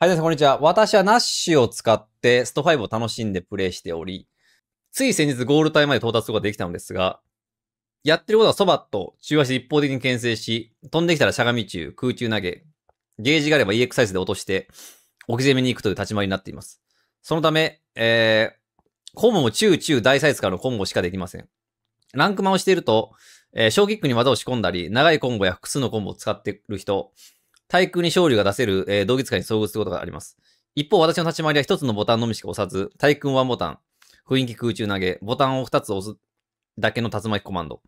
はい、皆さん、こんにちは。私はナッシュを使ってスト5を楽しんでプレイしており、つい先日ゴールタイまで到達することができたのですが、やってることはそばっと中足で一方的に牽制し、飛んできたらしゃがみ中、空中投げ、ゲージがあれば EX サイズで落として、置き攻めに行くという立ち回りになっています。そのため、えー、コンボも中中大サイズからのコンボしかできません。ランクマンをしていると、えー、小キックに技を仕込んだり、長いコンボや複数のコンボを使ってる人、対空に勝利が出せる、えー、同月会に遭遇することがあります。一方、私の立ち回りは一つのボタンのみしか押さず、対空ワンボタン、雰囲気空中投げ、ボタンを2つ押すだけの竜巻コマンド。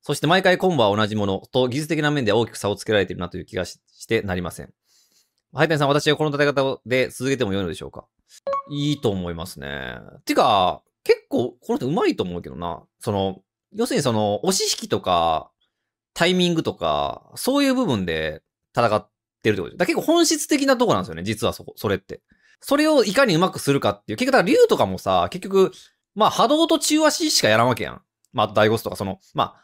そして毎回コンボは同じものと技術的な面で大きく差をつけられているなという気がしてなりません。ハイテンさん、私はこの戦い方で続けても良いのでしょうかいいと思いますね。てか、結構この人上手いと思うけどな。その、要するにその、押し引きとか、タイミングとか、そういう部分で戦ってるってことだ結構本質的なとこなんですよね、実はそこ、それって。それをいかにうまくするかっていう。結局、だから竜とかもさ、結局、まあ波動と中足しかやらんわけやん。まあ、大ゴスとか、その、ま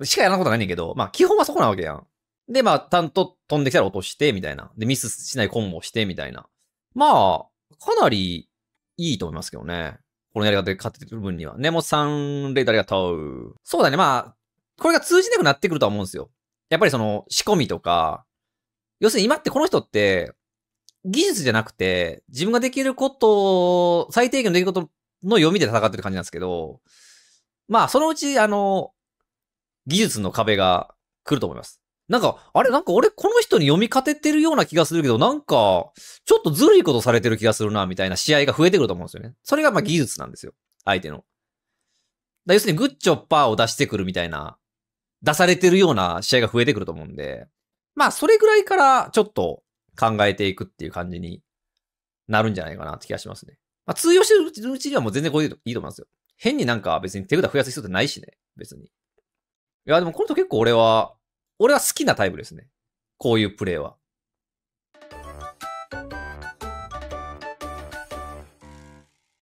あ、しかやらんことないねんけど、まあ、基本はそこなわけやん。で、まあ、ちゃんと飛んできたら落として、みたいな。で、ミスしないコンボして、みたいな。まあ、かなりいいと思いますけどね。このやり方で勝ってる分には。ネモさん、レイドありがとう。そうだね、まあ、これが通じなくなってくるとは思うんですよ。やっぱりその、仕込みとか、要するに今ってこの人って、技術じゃなくて、自分ができること最低限のできることの読みで戦ってる感じなんですけど、まあ、そのうち、あの、技術の壁が来ると思います。なんか、あれなんか俺この人に読み勝ててるような気がするけど、なんか、ちょっとずるいことされてる気がするな、みたいな試合が増えてくると思うんですよね。それがまあ技術なんですよ。相手の。だ要するにグッチョッパーを出してくるみたいな、出されてるような試合が増えてくると思うんで、まあ、それぐらいからちょっと考えていくっていう感じになるんじゃないかなって気がしますね。まあ、通用してるうちにはもう全然これでいいと思いますよ。変になんか別に手札増やす必要ってないしね。別に。いや、でもこの人結構俺は、俺は好きなタイプですね。こういうプレイは。